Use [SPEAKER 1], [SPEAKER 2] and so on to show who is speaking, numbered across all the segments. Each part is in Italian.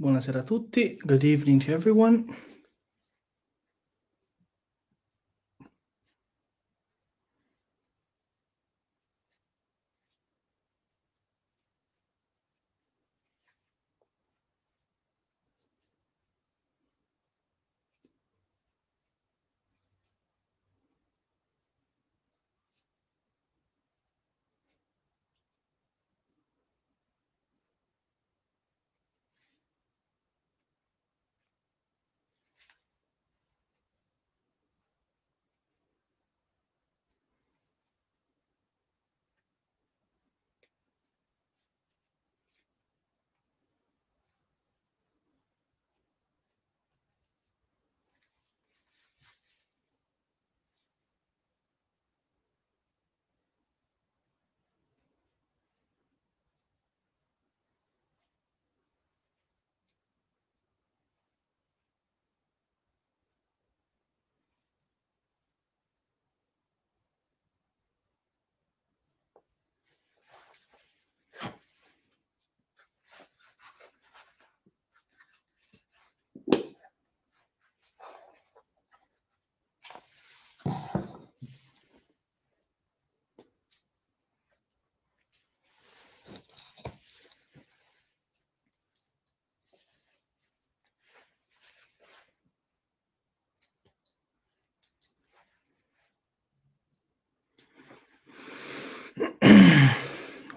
[SPEAKER 1] Buonasera a tutti. Good evening to everyone.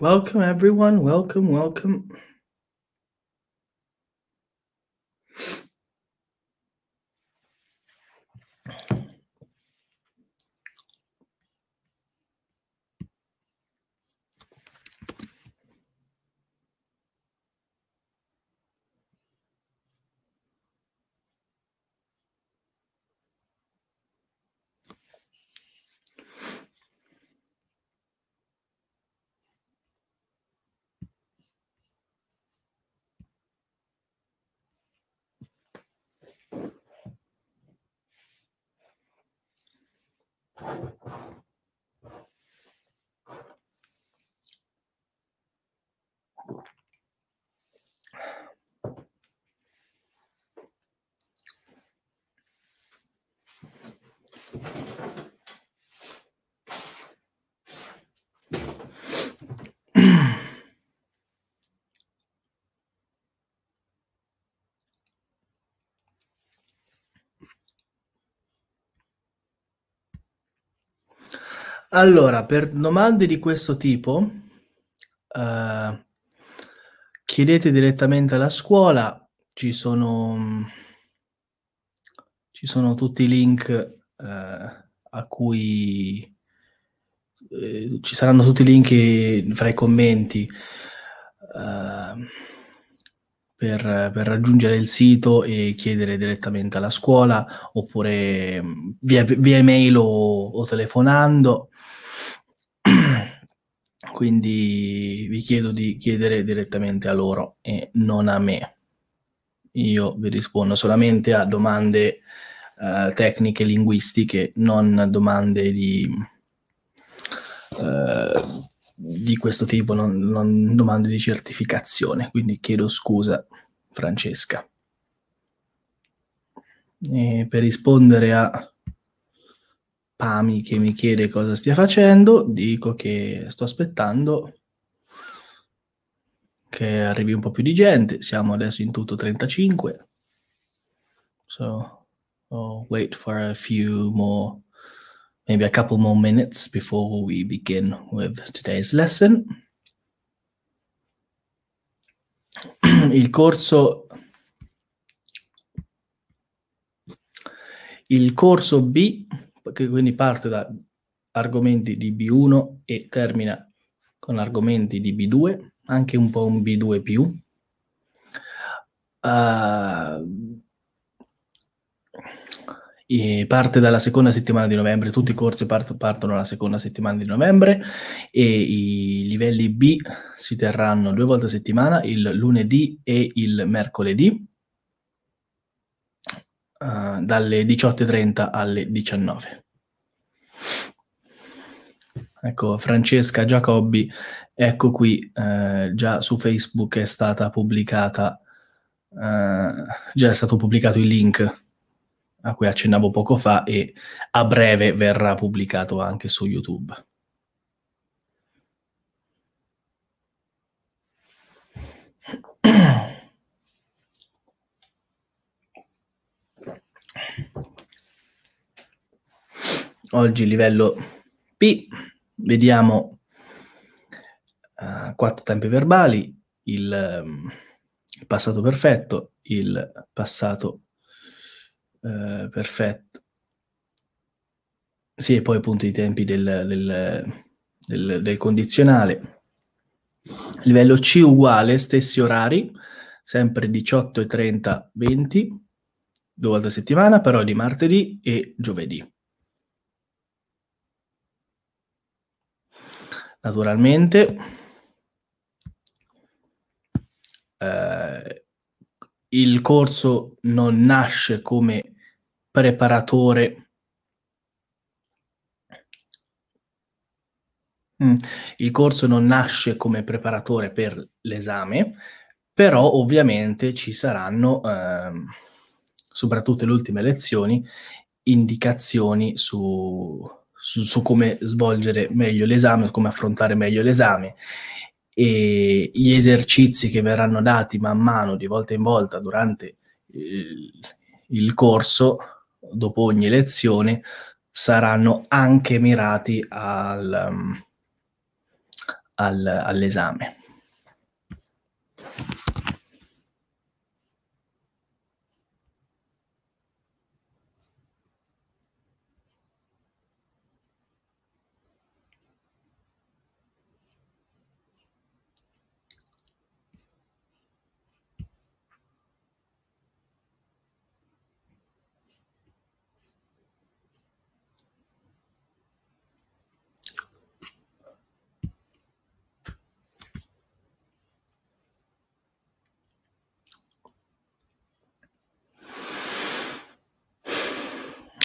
[SPEAKER 1] Welcome, everyone. Welcome, welcome. Allora, per domande di questo tipo, eh, chiedete direttamente alla scuola, ci sono, ci sono tutti i link eh, a cui eh, ci saranno tutti i link fra i commenti eh, per, per, raggiungere il sito e chiedere direttamente alla scuola oppure via, via email o, o telefonando quindi vi chiedo di chiedere direttamente a loro e non a me. Io vi rispondo solamente a domande eh, tecniche linguistiche, non domande di, eh, di questo tipo, non, non domande di certificazione. Quindi chiedo scusa, Francesca. E per rispondere a Pami che mi chiede cosa stia facendo, dico che sto aspettando che arrivi un po' più di gente, siamo adesso in tutto 35. So, I'll oh, wait for a few more, maybe a couple more minutes before we begin with today's lesson. Il corso il corso B che quindi parte da argomenti di B1 e termina con argomenti di B2, anche un po' un B2 più. Uh, parte dalla seconda settimana di novembre, tutti i corsi part- partono la seconda settimana di novembre e i livelli B si terranno due volte a settimana, il lunedì e il mercoledì, uh, dalle 18.30 alle 19. Ecco, Francesca Giacobbi, ecco qui, eh, già su Facebook è stata pubblicata, eh, già è stato pubblicato il link a cui accennavo poco fa e a breve verrà pubblicato anche su YouTube oggi livello P, vediamo uh, quattro tempi verbali, il, um, ehm, il, passato perfetto, il passato uh, perfetto, sì, e poi appunto i tempi del, del, del, del condizionale. Livello C uguale, stessi orari, sempre 18 e 30, 20, due volte a settimana, però di martedì e giovedì. naturalmente. Eh, il corso non nasce come preparatore. Mm, il corso non nasce come preparatore per l'esame, però ovviamente ci saranno, eh, soprattutto le ultime lezioni, indicazioni su, su, su come svolgere meglio l'esame, su come affrontare meglio l'esame e gli esercizi che verranno dati man mano di volta in volta durante il, il corso, dopo ogni lezione, saranno anche mirati al, al, all'esame.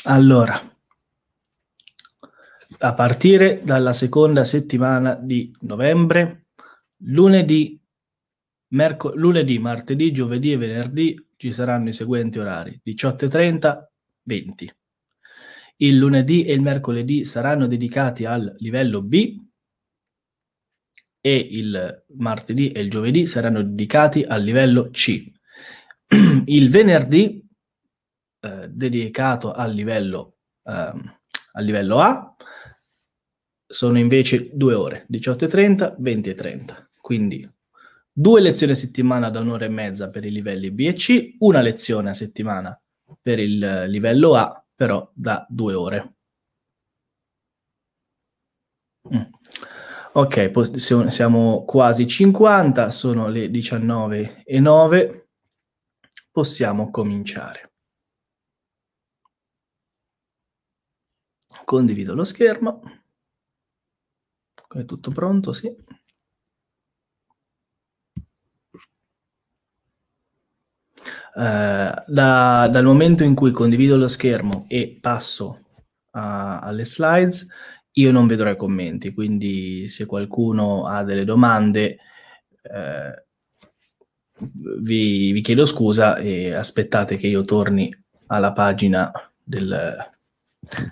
[SPEAKER 1] Allora, a partire dalla seconda settimana di novembre, lunedì, merco- lunedì, martedì, giovedì e venerdì ci saranno i seguenti orari, 18.30, 20. Il lunedì e il mercoledì saranno dedicati al livello B e il martedì e il giovedì saranno dedicati al livello C. il venerdì eh, dedicato al livello, ehm, al livello A, sono invece due ore, 18.30, 20.30. Quindi due lezioni a settimana da un'ora e mezza per i livelli B e C, una lezione a settimana per il livello A, però da due ore. Mm. Ok, siamo quasi 50, sono le 19.09, possiamo cominciare. Condivido lo schermo. È tutto pronto, sì. Uh, da, dal momento in cui condivido lo schermo e passo a, alle slides, io non vedrò i commenti, quindi se qualcuno ha delle domande eh, vi, vi, chiedo scusa e aspettate che io torni alla pagina del,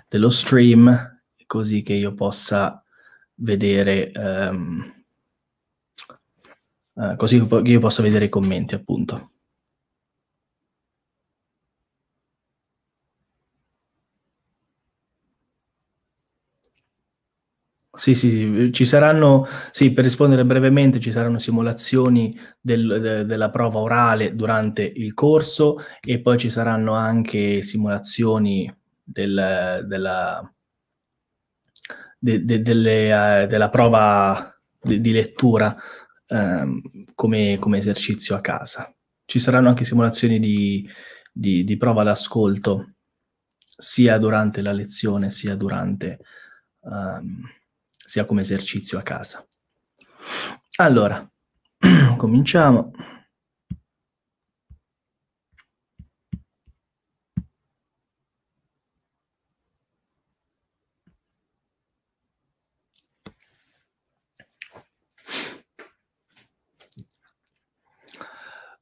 [SPEAKER 1] dello stream, così che io possa vedere, um, uh, così che io possa vedere i commenti, appunto. Sì, sì, sì, ci saranno, sì, per rispondere brevemente, ci saranno simulazioni del, de, della prova orale durante il corso e poi ci saranno anche simulazioni del, della, de, de, delle, uh, della, prova di, di lettura um, come, come, esercizio a casa. Ci saranno anche simulazioni di, di, di prova d'ascolto sia durante la lezione sia durante um, sia come esercizio a casa. Allora, cominciamo.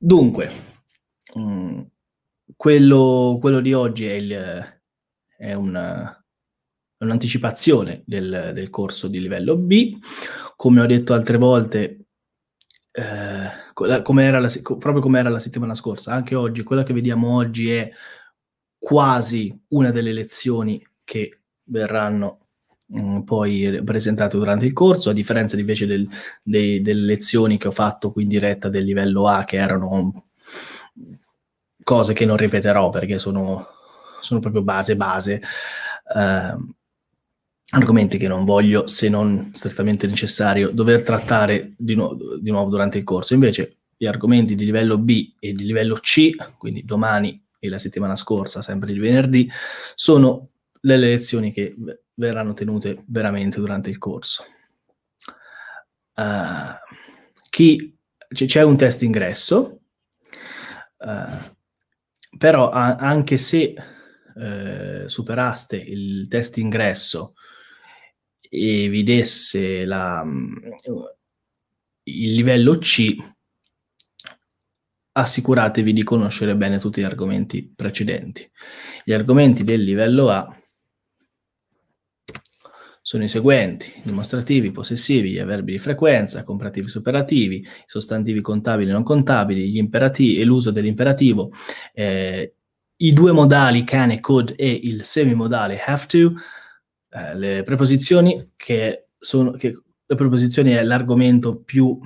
[SPEAKER 1] Dunque, mh, mm, quello, quello, di oggi è, il, è una, un'anticipazione del, del, corso di livello B. Come ho detto altre volte, eh, come la, proprio come era la settimana scorsa, anche oggi, quella che vediamo oggi è quasi una delle lezioni che verranno Mm, poi presentate durante il corso, a differenza invece del, dei, delle lezioni che ho fatto qui in diretta del livello A, che erano cose che non ripeterò perché sono, sono proprio base base. Uh, argomenti che non voglio, se non strettamente necessario, dover trattare di, nu di, nuovo durante il corso. Invece gli argomenti di livello B e di livello C, quindi domani e la settimana scorsa, sempre il venerdì, sono delle lezioni che verranno tenute veramente durante il corso. Uh, chi, c- c'è un test ingresso, uh, eh, però a- anche se uh, superaste il test ingresso e vi desse la, il livello C, assicuratevi di conoscere bene tutti gli argomenti precedenti. Gli argomenti del livello A sono i seguenti: dimostrativi, possessivi, gli avverbi di frequenza, comprativi superlativi, i sostantivi contabili e non contabili, gli imperativi e l'uso dell'imperativo, eh, i due modali can e could e il semimodale have to, eh, le preposizioni che sono che le preposizioni è l'argomento più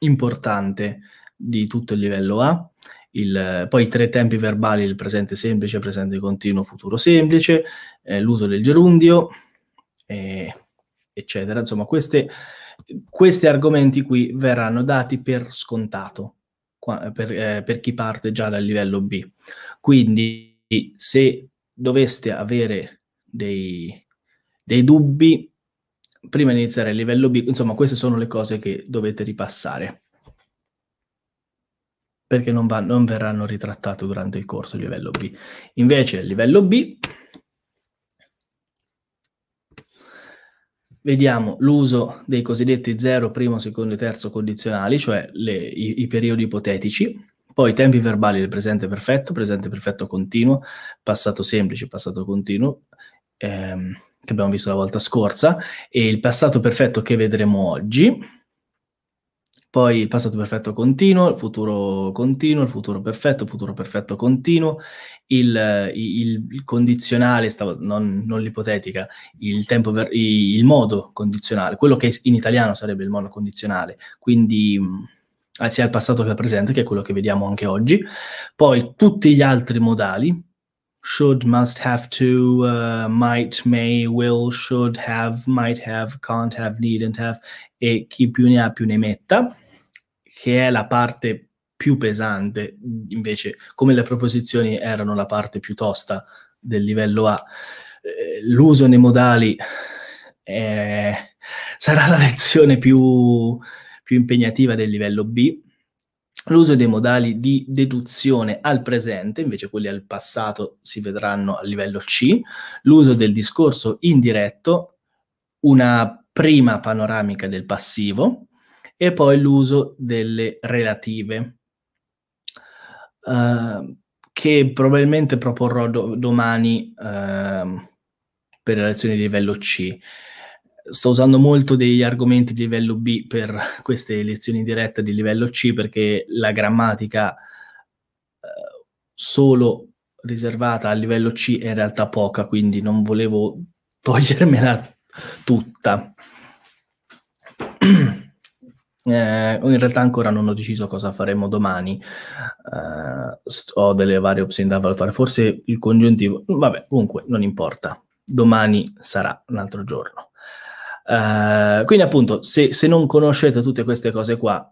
[SPEAKER 1] importante di tutto il livello A. Il, poi i tre tempi verbali, il presente semplice, presente continuo, futuro semplice, eh, l'uso del gerundio, eh, eccetera. Insomma, queste, questi argomenti qui verranno dati per scontato per, eh, per chi parte già dal livello B. Quindi se doveste avere dei, dei dubbi prima di iniziare il livello B, insomma queste sono le cose che dovete ripassare perché non, va, non verranno ritrattate durante il corso livello B. Invece a livello B vediamo l'uso dei cosiddetti zero, primo, secondo e terzo condizionali, cioè le, i, i periodi ipotetici, poi i tempi verbali del presente perfetto, presente perfetto continuo, passato semplice, passato continuo, ehm, che abbiamo visto la volta scorsa, e il passato perfetto che vedremo oggi, poi il passato perfetto continuo, il futuro continuo, il futuro perfetto, il futuro perfetto continuo, il, il, il condizionale, stavo, non, non, l'ipotetica, il, tempo ver, il modo condizionale, quello che in italiano sarebbe il modo condizionale, quindi sia il passato che il presente, che è quello che vediamo anche oggi, poi tutti gli altri modali, should, must, have to, uh, might, may, will, should, have, might have, can't have, needn't have e chi più ne ha più ne metta, che è la parte più pesante, invece, come le proposizioni erano la parte più tosta del livello A, eh, l'uso nei modali eh, sarà la lezione più, più impegnativa del livello B, L'uso dei modali di deduzione al presente, invece quelli al passato si vedranno a livello C, l'uso del discorso indiretto, una prima panoramica del passivo e poi l'uso delle relative. Uh, che probabilmente proporrò do domani uh, per le lezioni di livello C sto usando molto degli argomenti di livello B per queste lezioni dirette di livello C perché la grammatica eh, solo riservata al livello C è in realtà poca, quindi non volevo togliermela tutta. Eh, in realtà ancora non ho deciso cosa faremo domani. Eh, ho delle varie opzioni da valutare, forse il congiuntivo, vabbè, comunque non importa. Domani sarà un altro giorno. Uh, quindi appunto, se, se, non conoscete tutte queste cose qua,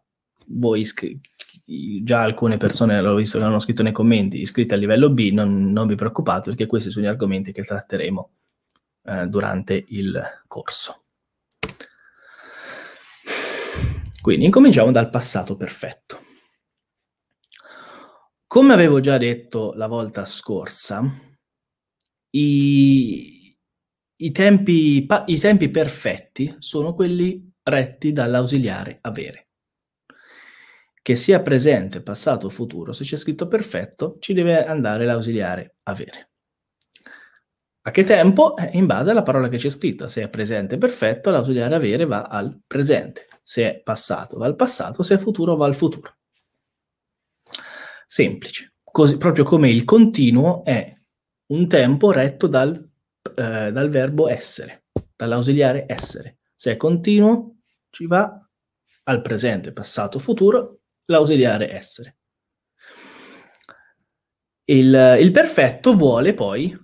[SPEAKER 1] voi iscri- già alcune persone l'ho visto che hanno scritto nei commenti, iscritti a livello B, non, non vi preoccupate perché questi sono gli argomenti che tratteremo uh, durante il corso. Quindi incominciamo dal passato perfetto. Come avevo già detto la volta scorsa, i, i tempi, pa- I tempi perfetti sono quelli retti dall'ausiliare avere. Che sia presente, passato o futuro, se c'è scritto perfetto, ci deve andare l'ausiliare avere. A che tempo? Eh, in base alla parola che c'è scritta. Se è presente perfetto, l'ausiliare avere va al presente. Se è passato va al passato, se è futuro va al futuro. Semplice. Così, proprio come il continuo è un tempo retto dal eh, dal verbo essere, dall'ausiliare essere. Se è continuo, ci va al presente, passato, futuro, l'ausiliare essere. Il, il perfetto vuole poi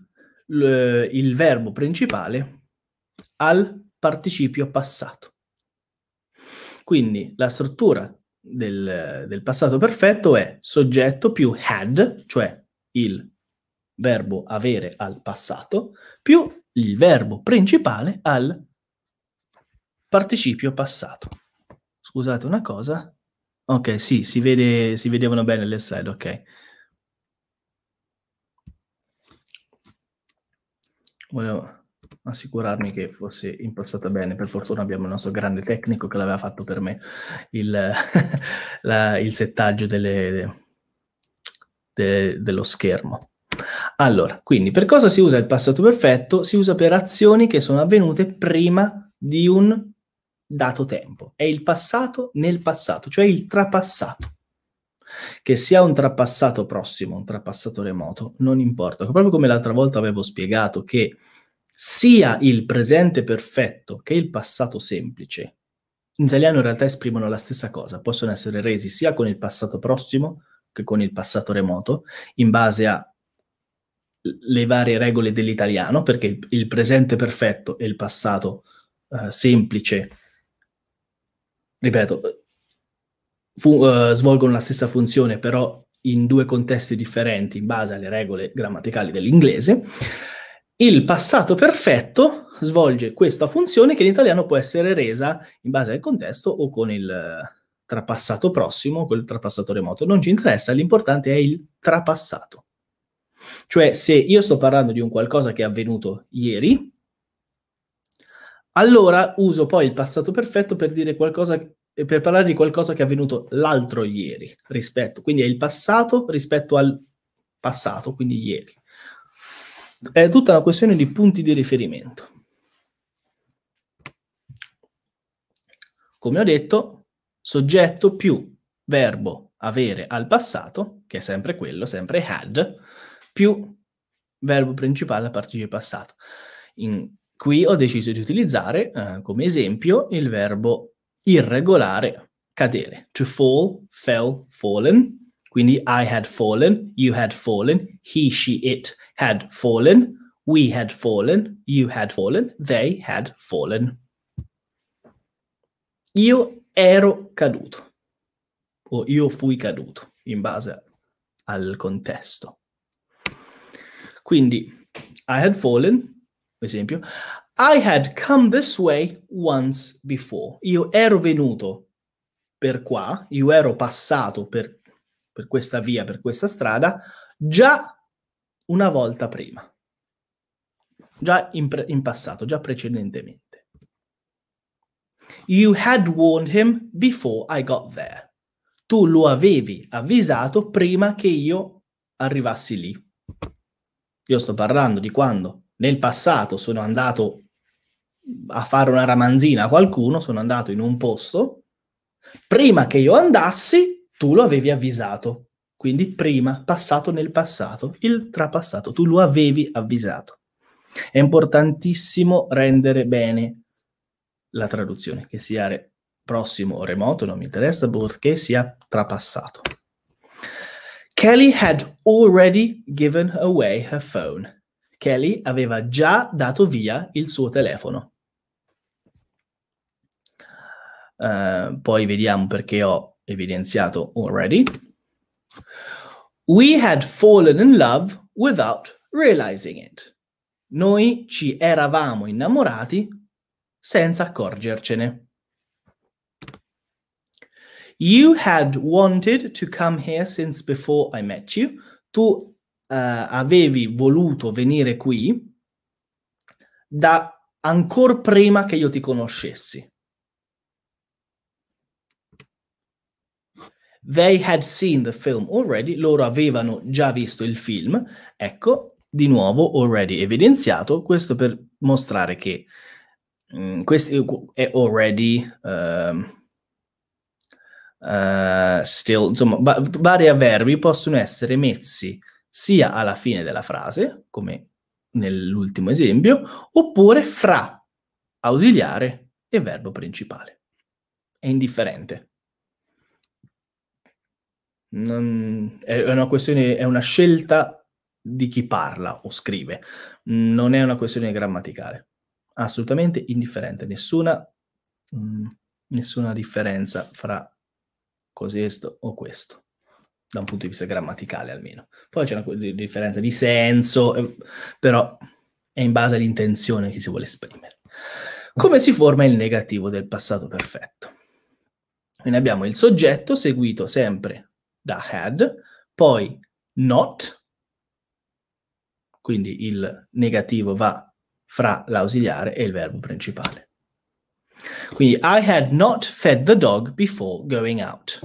[SPEAKER 1] l, il verbo principale al participio passato. Quindi la struttura del, del passato perfetto è soggetto più had, cioè il verbo avere al passato più il verbo principale al participio passato. Scusate una cosa. Ok, sì, si, vede, si vedevano bene le slide, ok. Volevo assicurarmi che fosse impostata bene. Per fortuna abbiamo il nostro grande tecnico che l'aveva fatto per me il, la, il settaggio delle, de, dello schermo. Allora, quindi per cosa si usa il passato perfetto? Si usa per azioni che sono avvenute prima di un dato tempo. È il passato nel passato, cioè il trapassato. Che sia un trapassato prossimo, un trapassato remoto, non importa. Proprio come l'altra volta avevo spiegato che sia il presente perfetto che il passato semplice, in italiano in realtà esprimono la stessa cosa, possono essere resi sia con il passato prossimo che con il passato remoto, in base a le varie regole dell'italiano, perché il, il presente perfetto e il passato uh, semplice, ripeto, fu, uh, svolgono la stessa funzione, però in due contesti differenti in base alle regole grammaticali dell'inglese. Il passato perfetto svolge questa funzione che in italiano può essere resa in base al contesto o con il eh, trapassato prossimo, quel trapassato remoto. Non ci interessa, l'importante è il trapassato. Cioè, se io sto parlando di un qualcosa che è avvenuto ieri, allora uso poi il passato perfetto per dire qualcosa eh, per parlare di qualcosa che è avvenuto l'altro ieri rispetto, quindi è il passato rispetto al passato, quindi ieri. È tutta una questione di punti di riferimento. Come ho detto, soggetto più verbo avere al passato, che è sempre quello, sempre had, più verbo principale a participio passato. In, qui ho deciso di utilizzare eh, come esempio il verbo irregolare cadere, to fall, fell, fallen. Quindi I had fallen, you had fallen, he, she, it had fallen, we had fallen, you had fallen, they had fallen. Io ero caduto o io fui caduto in base al contesto. Quindi, I had fallen, esempio, I had come this way once before. Io ero venuto per qua, io ero passato per, per questa via, per questa strada, già una volta prima, già in, pre- in passato, già precedentemente. You had warned him before I got there. Tu lo avevi avvisato prima che io arrivassi lì. Io sto parlando di quando nel passato sono andato a fare una ramanzina a qualcuno, sono andato in un posto, prima che io andassi tu lo avevi avvisato. Quindi prima, passato nel passato, il trapassato, tu lo avevi avvisato. È importantissimo rendere bene la traduzione, che sia prossimo o remoto, non mi interessa, perché sia trapassato. Kelly had already given away her phone. Kelly aveva già dato via il suo telefono. Uh, poi vediamo perché ho evidenziato already. We had fallen in love without realizing it. Noi ci eravamo innamorati senza accorgercene. You had wanted to come here since before I met you. Tu eh, avevi voluto venire qui da ancora prima che io ti conoscessi. They had seen the film already, loro avevano già visto il film. Ecco, di nuovo, already evidenziato, questo per mostrare che mh, mm, questo è already... Uh, eh, still, insomma, ba- vari avverbi possono essere messi sia alla fine della frase, come nell'ultimo esempio, oppure fra ausiliare e verbo principale. È indifferente. Non, è, una questione, è una scelta di chi parla o scrive, non è una questione grammaticale. Assolutamente indifferente, nessuna, mh, mm, nessuna differenza fra questo o questo, da un punto di vista grammaticale almeno. Poi c'è una differenza di senso, ehm, però è in base all'intenzione che si vuole esprimere. Come si forma il negativo del passato perfetto? Quindi abbiamo il soggetto seguito sempre da had, poi not, quindi il negativo va fra l'ausiliare e il verbo principale. Quindi I had not fed the dog before going out.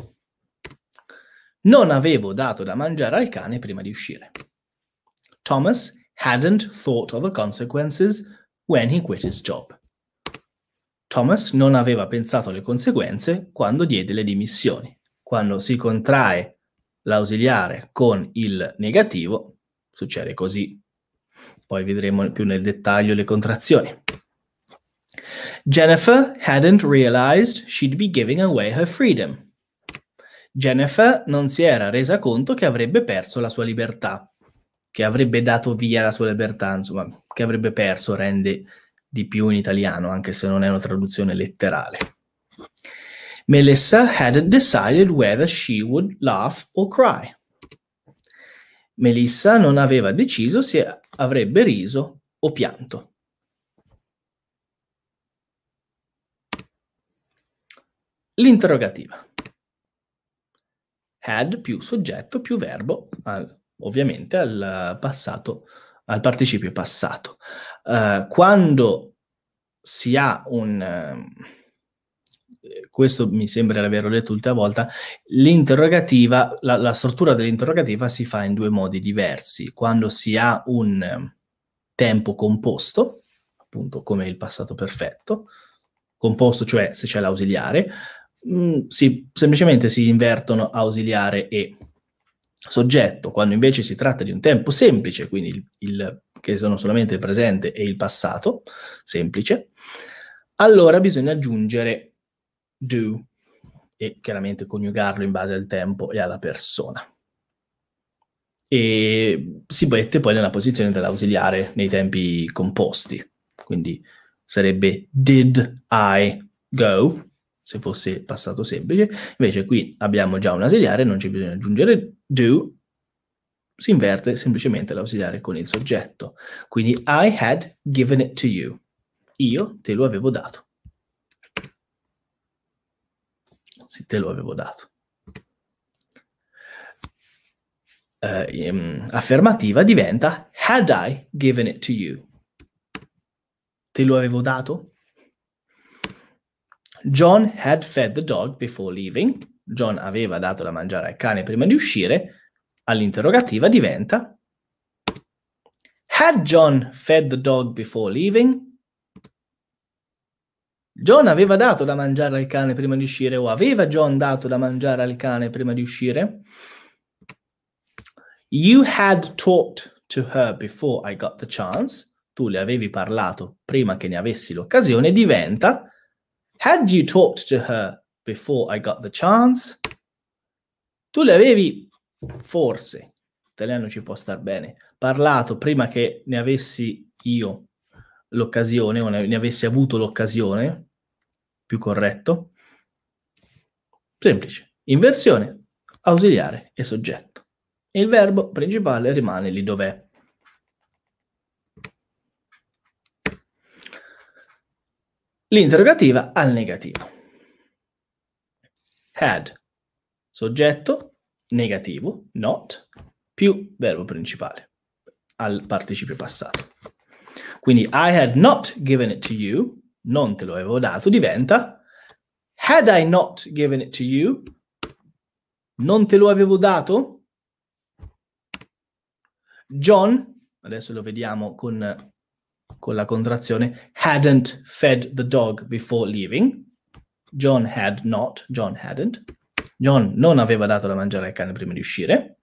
[SPEAKER 1] Non avevo dato da mangiare al cane prima di uscire. Thomas hadn't thought of the consequences when he quit his job. Thomas non aveva pensato alle conseguenze quando diede le dimissioni. Quando si contrae l'ausiliare con il negativo, succede così. Poi vedremo più nel dettaglio le contrazioni. Jennifer hadn't realized she'd be giving away her freedom. Jennifer non si era resa conto che avrebbe perso la sua libertà, che avrebbe dato via la sua libertà, insomma, che avrebbe perso, rende di più in italiano, anche se non è una traduzione letterale. Melissa hadn't decided whether she would laugh or cry. Melissa non aveva deciso se avrebbe riso o pianto. L'interrogativa. Had più soggetto più verbo, al, ovviamente al passato, al participio passato. Uh, quando si ha un... Eh, questo mi sembra di averlo detto l'ultima volta, l'interrogativa, la, la, struttura dell'interrogativa si fa in due modi diversi. Quando si ha un ehm, tempo composto, appunto come il passato perfetto, composto cioè se c'è l'ausiliare, Mm, si, semplicemente si invertono ausiliare e soggetto, quando invece si tratta di un tempo semplice, quindi il, il, che sono solamente il presente e il passato, semplice, allora bisogna aggiungere do e chiaramente coniugarlo in base al tempo e alla persona. E si mette poi nella posizione dell'ausiliare nei tempi composti, quindi sarebbe did I go se fosse passato semplice. Invece qui abbiamo già un ausiliare, non c'è bisogno di aggiungere do, si inverte semplicemente l'ausiliare con il soggetto. Quindi I had given it to you. Io te lo avevo dato. Sì, te lo avevo dato. Uh, um, affermativa diventa had I given it to you. Te lo avevo dato? John had fed the dog before leaving. John aveva dato da mangiare al cane prima di uscire. All'interrogativa diventa Had John fed the dog before leaving? John aveva dato da mangiare al cane prima di uscire o aveva John dato da mangiare al cane prima di uscire? You had talked to her before I got the chance. Tu le avevi parlato prima che ne avessi l'occasione. Diventa Had you talked to her before I got the chance? Tu le avevi, forse, italiano ci può star bene, parlato prima che ne avessi io l'occasione o ne, avessi avuto l'occasione, più corretto. Semplice. Inversione, ausiliare e soggetto. Il verbo principale rimane lì dov'è. l'interrogativa al negativo. Had, soggetto, negativo, not, più verbo principale al participio passato. Quindi I had not given it to you, non te lo avevo dato, diventa had I not given it to you, non te lo avevo dato? John, adesso lo vediamo con con la contrazione hadn't fed the dog before leaving. John had not, John hadn't. John non aveva dato da mangiare al cane prima di uscire.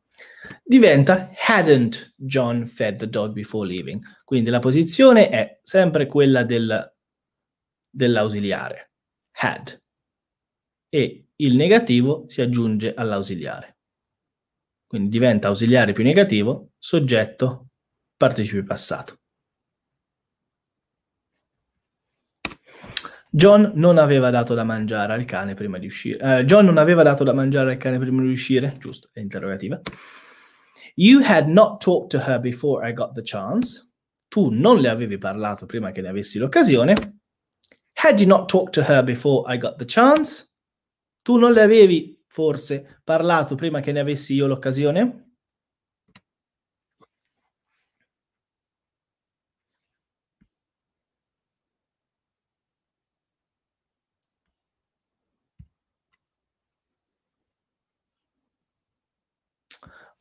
[SPEAKER 1] Diventa hadn't John fed the dog before leaving. Quindi la posizione è sempre quella del, dell'ausiliare, had. E il negativo si aggiunge all'ausiliare. Quindi diventa ausiliare più negativo, soggetto, participe passato. John non aveva dato da mangiare al cane prima di uscire. Uh, John non aveva dato da mangiare al cane prima di uscire. Giusto, è interrogativa. You had not talked to her before I got the chance. Tu non le avevi parlato prima che ne avessi l'occasione. Had you not talked to her before I got the chance? Tu non le avevi forse parlato prima che ne avessi io l'occasione?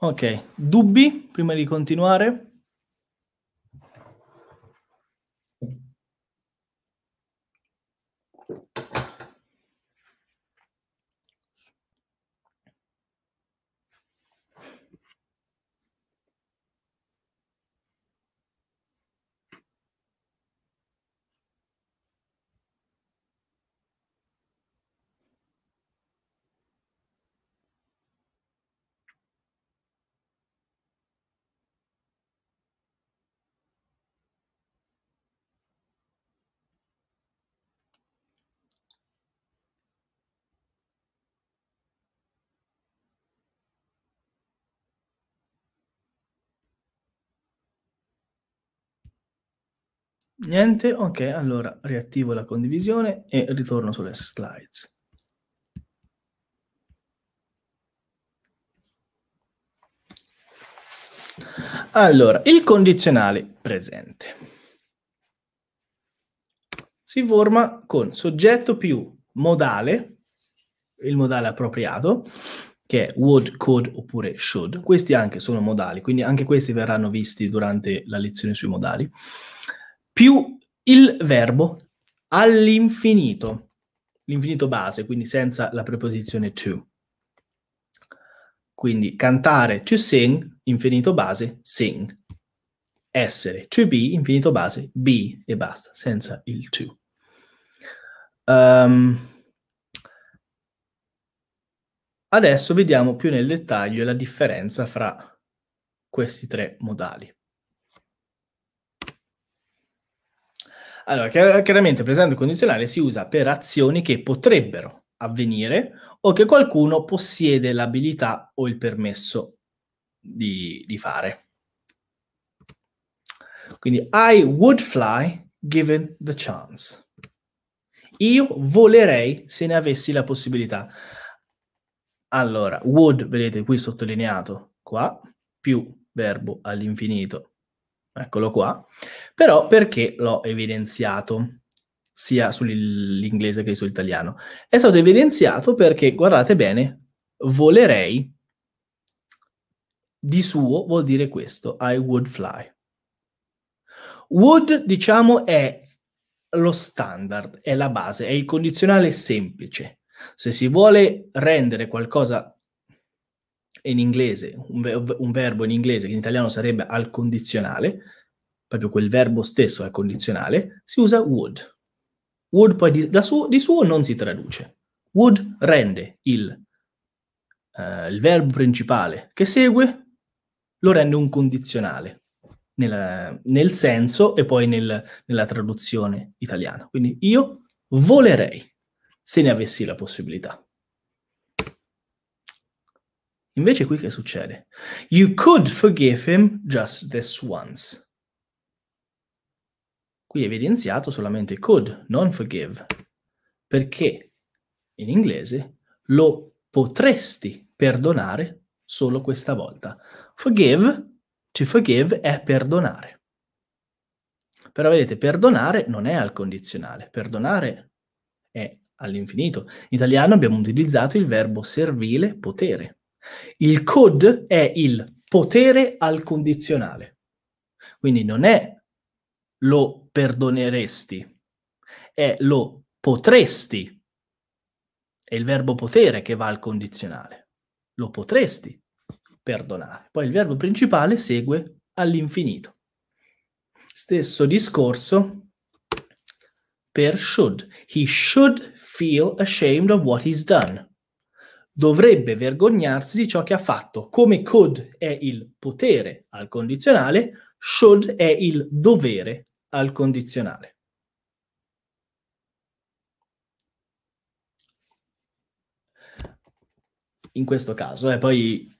[SPEAKER 1] Ok, dubbi prima di continuare? Niente? Ok, allora riattivo la condivisione e ritorno sulle slides. Allora, il condizionale presente si forma con soggetto più modale, il modale appropriato, che è would, could oppure should. Questi anche sono modali, quindi anche questi verranno visti durante la lezione sui modali più il verbo all'infinito, l'infinito base, quindi senza la preposizione to. Quindi cantare to sing, infinito base, sing. Essere to be, infinito base, be e basta, senza il to. Um, adesso vediamo più nel dettaglio la differenza fra questi tre modali. Allora, chiaramente presente condizionale si usa per azioni che potrebbero avvenire o che qualcuno possiede l'abilità o il permesso di, di fare. Quindi I would fly given the chance. Io volerei se ne avessi la possibilità. Allora, would, vedete qui sottolineato, qua, più verbo all'infinito eccolo qua, però perché l'ho evidenziato sia sull'inglese che sull'italiano? È stato evidenziato perché, guardate bene, volerei di suo vuol dire questo, I would fly. Would, diciamo, è lo standard, è la base, è il condizionale semplice. Se si vuole rendere qualcosa in inglese, un, ver- un verbo in inglese che in italiano sarebbe al condizionale, proprio quel verbo stesso al condizionale, si usa would. Would poi di, su- di suo non si traduce. Would rende il, eh, il verbo principale che segue, lo rende un condizionale, nella, nel senso e poi nel, nella traduzione italiana. Quindi io volerei se ne avessi la possibilità. Invece qui che succede? You could forgive him just this once. Qui è evidenziato solamente could, non forgive, perché in inglese lo potresti perdonare solo questa volta. Forgive, to forgive è perdonare. Però vedete, perdonare non è al condizionale, perdonare è all'infinito. In italiano abbiamo utilizzato il verbo servile potere il could è il potere al condizionale. Quindi non è lo perdoneresti, è lo potresti. È il verbo potere che va al condizionale. Lo potresti perdonare. Poi il verbo principale segue all'infinito. Stesso discorso per should. He should feel ashamed of what he's done dovrebbe vergognarsi di ciò che ha fatto. Come could è il potere al condizionale, should è il dovere al condizionale. In questo caso, eh, poi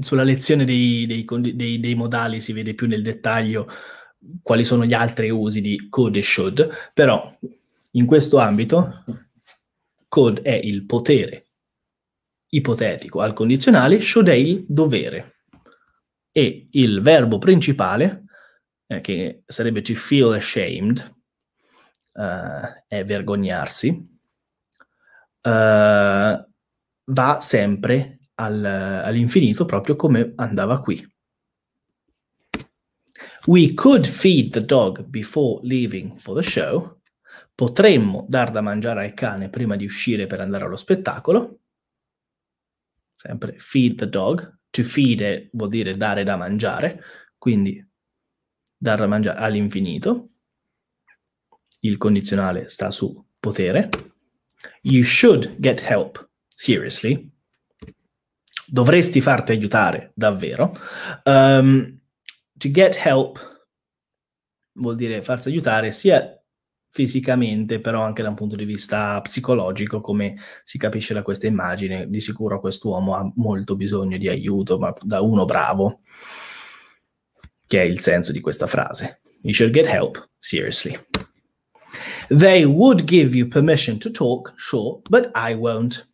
[SPEAKER 1] sulla lezione dei, dei, dei, dei, modali si vede più nel dettaglio quali sono gli altri usi di could e should, però in questo ambito could è il potere ipotetico al condizionale, should il dovere. E il verbo principale, eh, che sarebbe to feel ashamed, uh, è vergognarsi, Uh, va sempre al, all'infinito proprio come andava qui. We could feed the dog before leaving for the show. Potremmo dar da mangiare al cane prima di uscire per andare allo spettacolo sempre feed the dog, to feed vuol dire dare da mangiare, quindi dar da mangiare all'infinito, il condizionale sta su potere, you should get help, seriously, dovresti farti aiutare davvero, um, to get help vuol dire farsi aiutare sia fisicamente, però anche da un punto di vista psicologico, come si capisce da questa immagine, di sicuro quest'uomo ha molto bisogno di aiuto, ma da uno bravo, che è il senso di questa frase. You should get help, seriously. They would give you permission to talk, sure, but I won't.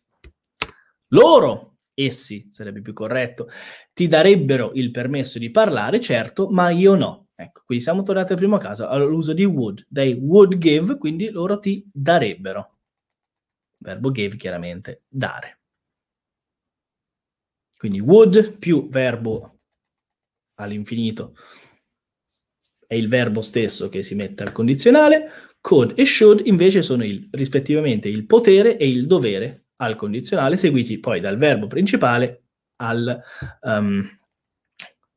[SPEAKER 1] Loro, essi, sarebbe più corretto, ti darebbero il permesso di parlare, certo, ma io no. Ecco, quindi siamo tornati al primo caso, all'uso di would. They would give, quindi loro ti darebbero. Verbo give, chiaramente, dare. Quindi would più verbo all'infinito è il verbo stesso che si mette al condizionale, could e should invece sono il, rispettivamente il potere e il dovere al condizionale, seguiti poi dal verbo principale al, um,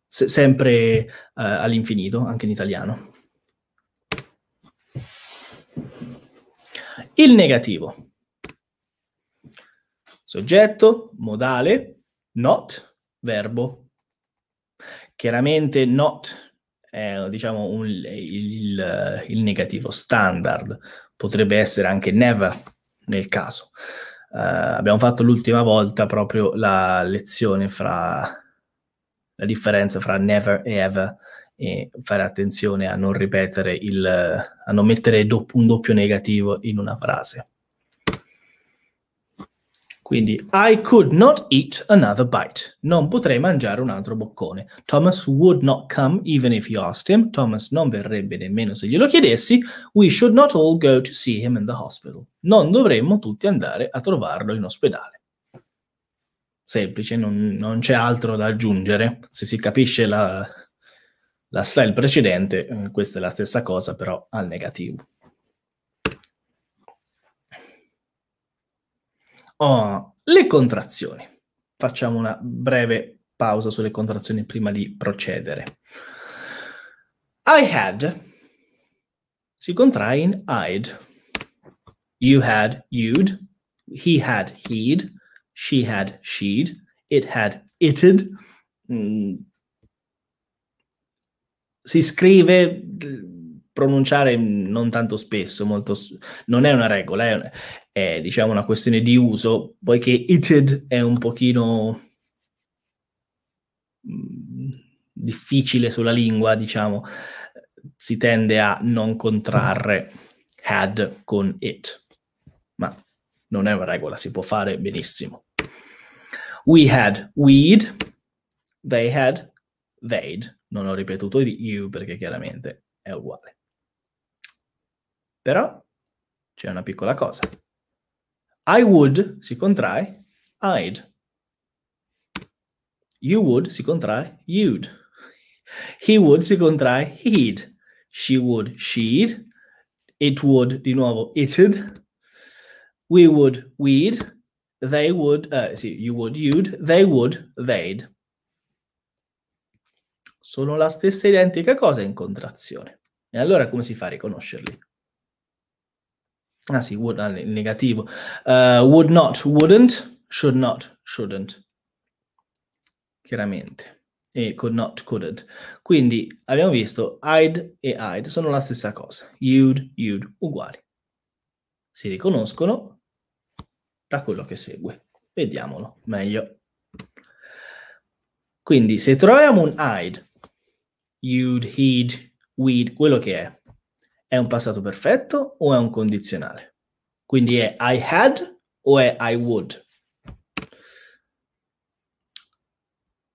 [SPEAKER 1] se- sempre uh, all'infinito, anche in italiano. Il negativo. Soggetto, modale, not, verbo. Chiaramente not è diciamo, un, il, il, negativo standard, potrebbe essere anche never nel caso. Uh, abbiamo fatto l'ultima volta proprio la lezione fra la differenza fra never e ever e fare attenzione a non ripetere il a non mettere dopp- un doppio negativo in una frase. Quindi I could not eat another bite. Non potrei mangiare un altro boccone. Thomas would not come even if you asked him. Thomas non verrebbe nemmeno se glielo chiedessi. We should not all go to see him in the hospital. Non dovremmo tutti andare a trovarlo in ospedale semplice, non, non c'è altro da aggiungere. Se si capisce la, la slide precedente, eh, questa è la stessa cosa, però al negativo. Oh, le contrazioni. Facciamo una breve pausa sulle contrazioni prima di procedere. I had si contrae in I'd. You had you'd, he had he'd, She had she'd. It had itted. Mm. Si scrive pronunciare non tanto spesso, molto, non è una regola, è, è, diciamo una questione di uso, poiché ited è un pochino mm, difficile sulla lingua, diciamo, si tende a non contrarre had con it, ma non è una regola, si può fare benissimo. We had weed, they had they'd. Non ho ripetuto you perché chiaramente è uguale. Però c'è una piccola cosa. I would si contrae I'd. You would si contrae you'd. He would si contrae he'd. She would she'd. It would di nuovo it'd. We would we'd they would, uh, sì, you would, you'd, they would, they'd. Sono la stessa identica cosa in contrazione. E allora come si fa a riconoscerli? Ah sì, would, ah, il negativo. Uh, would not, wouldn't, should not, shouldn't. Chiaramente. E could not, couldn't. Quindi abbiamo visto I'd e I'd sono la stessa cosa. You'd, you'd, uguali. Si riconoscono da quello che segue. Vediamolo meglio. Quindi se troviamo un hide, you'd, he'd, we'd, quello che è, è un passato perfetto o è un condizionale? Quindi è I had o è I would?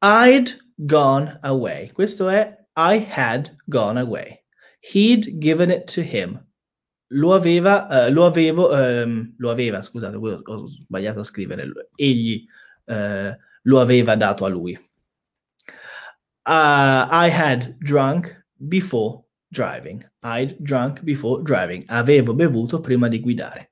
[SPEAKER 1] I'd gone away. Questo è I had gone away. He'd given it to him lo aveva, eh, lo avevo, ehm, lo aveva, scusate, ho, ho, sbagliato a scrivere, egli eh, lo aveva dato a lui. Uh, I had drunk before driving. I'd drunk before driving. Avevo bevuto prima di guidare.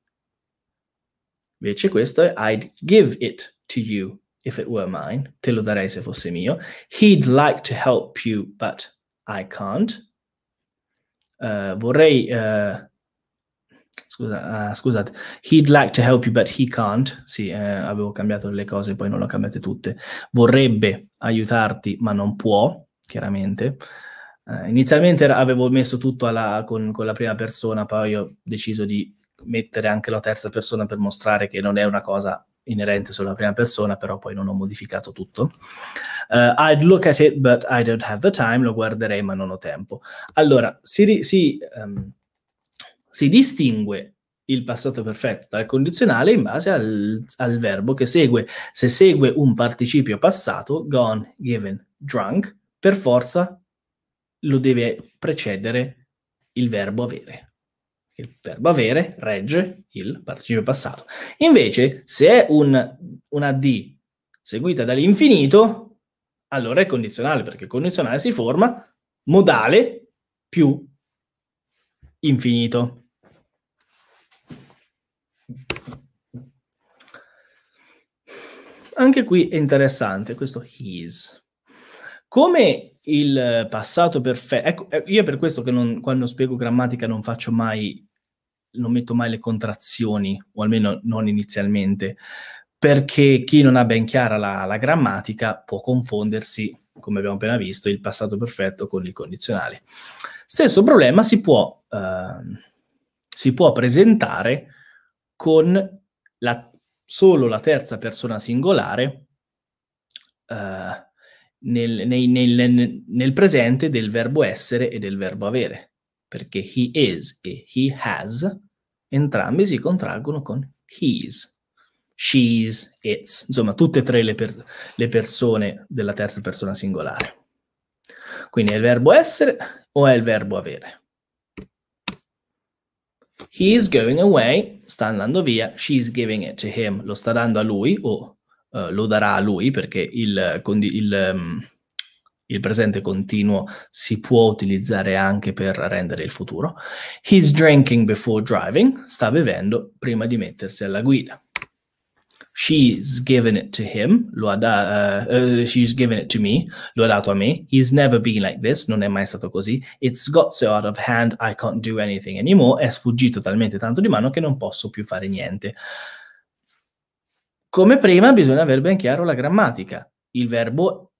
[SPEAKER 1] Invece questo è I'd give it to you if it were mine. Te lo darei se fosse mio. He'd like to help you, but I can't. Uh, vorrei... Uh, Scusa, uh, scusate, he'd like to help you, but he can't. Sì, eh, avevo cambiato le cose, e poi non le ho cambiate tutte. Vorrebbe aiutarti, ma non può, chiaramente. Uh, inizialmente avevo messo tutto alla, con, con la prima persona, poi ho deciso di mettere anche la terza persona per mostrare che non è una cosa inerente solo alla prima persona, però poi non ho modificato tutto. Uh, I'd look at it, but I don't have the time. Lo guarderei, ma non ho tempo. Allora, si, si um, si distingue il passato perfetto dal condizionale in base al, al, verbo che segue. Se segue un participio passato, gone, given, drunk, per forza lo deve precedere il verbo avere. Il verbo avere regge il participio passato. Invece, se è un, una D seguita dall'infinito, allora è condizionale, perché il condizionale si forma modale più infinito. anche qui è interessante questo his. Come il passato perfetto, ecco, eh, io è per questo che non, quando spiego grammatica non faccio mai, non metto mai le contrazioni, o almeno non inizialmente, perché chi non ha ben chiara la, la grammatica può confondersi, come abbiamo appena visto, il passato perfetto con il condizionale. Stesso problema si può, eh, si può presentare con la solo la terza persona singolare uh, nel, nei, nel, nel presente del verbo essere e del verbo avere, perché he is e he has entrambi si contraggono con his she's, it's, insomma tutte e tre le, per- le, persone della terza persona singolare. Quindi è il verbo essere o è il verbo avere. He is going away, sta andando via, she is giving it to him, lo sta dando a lui o uh, lo darà a lui perché il, il, um, il presente continuo si può utilizzare anche per rendere il futuro. He is drinking before driving, sta bevendo prima di mettersi alla guida. She's given it to him, lo ha da- uh, uh, she's given it to me, lo ha dato a me. He's never been like this, non è mai stato così. It's got so out of hand, I can't do anything anymore. È sfuggito talmente tanto di mano che non posso più fare niente. Come prima bisogna avere ben chiaro la grammatica. Il verbo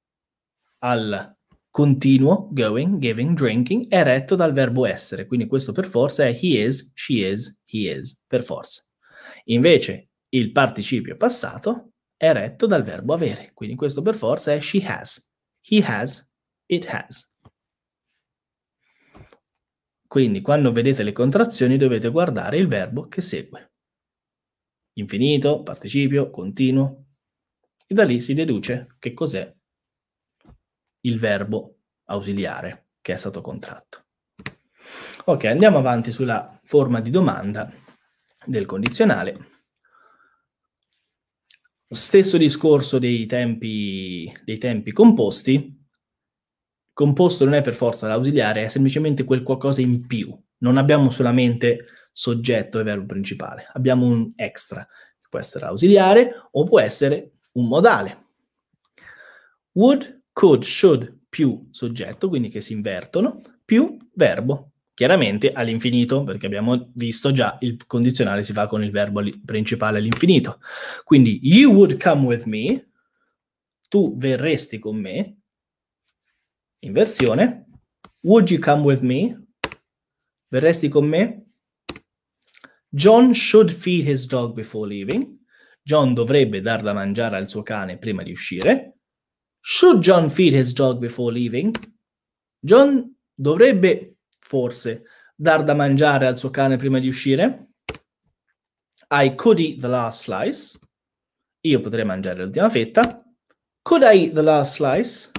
[SPEAKER 1] al continuo, going, giving, drinking, è retto dal verbo essere. Quindi questo per forza è he is, she is, he is, per forza. Invece il participio passato è retto dal verbo avere. Quindi questo per forza è she has, he has, it has. Quindi quando vedete le contrazioni dovete guardare il verbo che segue. Infinito, participio, continuo. E da lì si deduce che cos'è il verbo ausiliare che è stato contratto. Ok, andiamo avanti sulla forma di domanda del condizionale. Stesso discorso dei tempi, dei tempi composti. Composto non è per forza l'ausiliare, è semplicemente quel qualcosa in più. Non abbiamo solamente soggetto e verbo principale, abbiamo un extra, che può essere ausiliare o può essere un modale. Would, could, should più soggetto, quindi che si invertono, più verbo chiaramente all'infinito, perché abbiamo visto già il condizionale si fa con il verbo principale all'infinito. Quindi you would come with me, tu verresti con me, inversione, would you come with me, verresti con me? John should feed his dog before leaving. John dovrebbe dar da mangiare al suo cane prima di uscire. Should John feed his dog before leaving? John dovrebbe forse, dar da mangiare al suo cane prima di uscire. I could eat the last slice. Io potrei mangiare l'ultima fetta. Could I eat the last slice?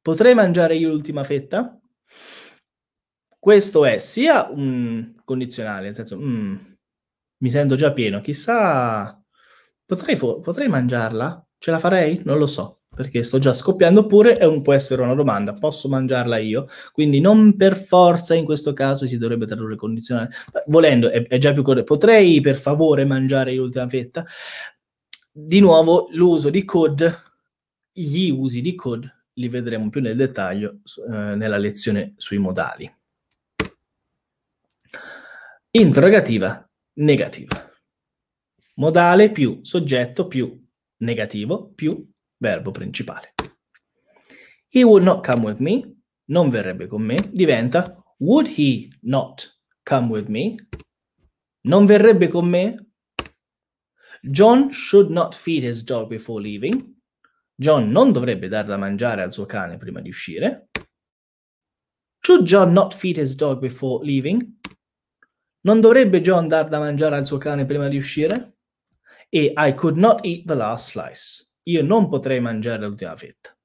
[SPEAKER 1] Potrei mangiare io l'ultima fetta? Questo è sia un condizionale, nel senso, mm, mi sento già pieno, chissà, potrei, potrei mangiarla? Ce la farei? Non lo so perché sto già scoppiando, oppure un, può essere una domanda, posso mangiarla io? Quindi non per forza in questo caso si dovrebbe tradurre condizionale. Volendo, è, è già più corretto, potrei per favore mangiare l'ultima fetta? Di nuovo, l'uso di code, gli usi di code, li vedremo più nel dettaglio eh, nella lezione sui modali. Interrogativa negativa. Modale più soggetto più negativo più verbo principale. He would not come with me, non verrebbe con me, diventa would he not come with me? Non verrebbe con me? John should not feed his dog before leaving. John non dovrebbe dar da mangiare al suo cane prima di uscire. Should John not feed his dog before leaving? Non dovrebbe John dar da mangiare al suo cane prima di uscire? E I could not eat the last slice io non potrei mangiare l'ultima fetta.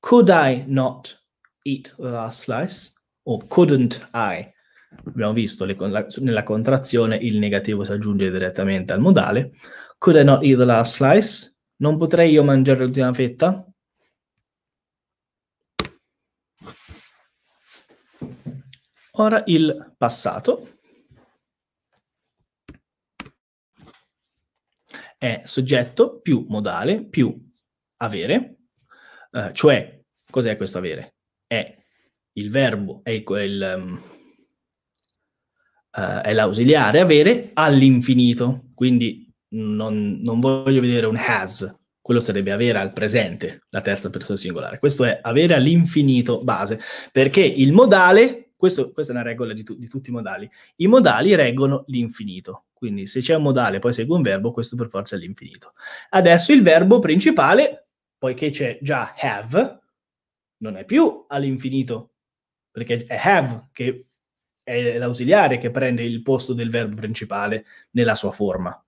[SPEAKER 1] Could I not eat the last slice? O couldn't I? Abbiamo visto le, la, nella contrazione il negativo si aggiunge direttamente al modale. Could I not eat the last slice? Non potrei io mangiare l'ultima fetta? Ora il passato. è soggetto più modale più avere, eh, cioè cos'è questo avere? È il verbo, è, il, um, uh, è l'ausiliare avere all'infinito, quindi non, non voglio vedere un has, quello sarebbe avere al presente la terza persona singolare. Questo è avere all'infinito base, perché il modale, questo, questa è una regola di, tu, di, tutti i modali, i modali reggono l'infinito. Quindi se c'è un modale, poi segue un verbo, questo per forza è l'infinito. Adesso il verbo principale, poiché c'è già have, non è più all'infinito, perché è have che è l'ausiliare che prende il posto del verbo principale nella sua forma.